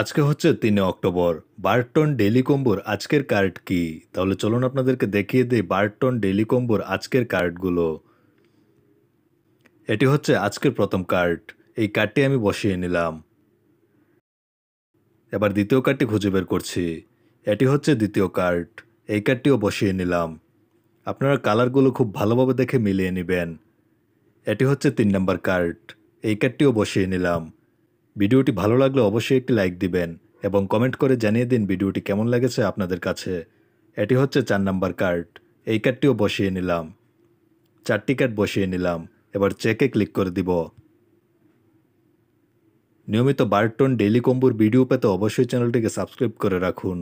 আজকে হচ্ছে তিন অক্টোবর বার্টন ডেলি কম্বোর আজকের কার্ড কি তাহলে চলুন আপনাদেরকে দেখিয়ে দিই বার্টন ডেলি কম্বোর আজকের কার্ডগুলো এটি হচ্ছে আজকের প্রথম কার্ড এই কার্ডটি আমি বসিয়ে নিলাম এবার দ্বিতীয় কার্ডটি খুঁজে বের করছি এটি হচ্ছে দ্বিতীয় কার্ড এই কার্ডটিও বসিয়ে নিলাম আপনারা কালারগুলো খুব ভালোভাবে দেখে মিলিয়ে নেবেন এটি হচ্ছে তিন নম্বর কার্ড এই কার্ডটিও বসিয়ে নিলাম ভিডিওটি ভালো লাগলে অবশ্যই একটি লাইক দিবেন এবং কমেন্ট করে জানিয়ে দিন ভিডিওটি কেমন লেগেছে আপনাদের কাছে এটি হচ্ছে চার নাম্বার কার্ড এই কার্ডটিও বসিয়ে নিলাম চারটি কার্ড বসিয়ে নিলাম এবার চেকে ক্লিক করে দিব নিয়মিত বারটন ডেইলি কম্বুর ভিডিও পেতে অবশ্যই চ্যানেলটিকে সাবস্ক্রাইব করে রাখুন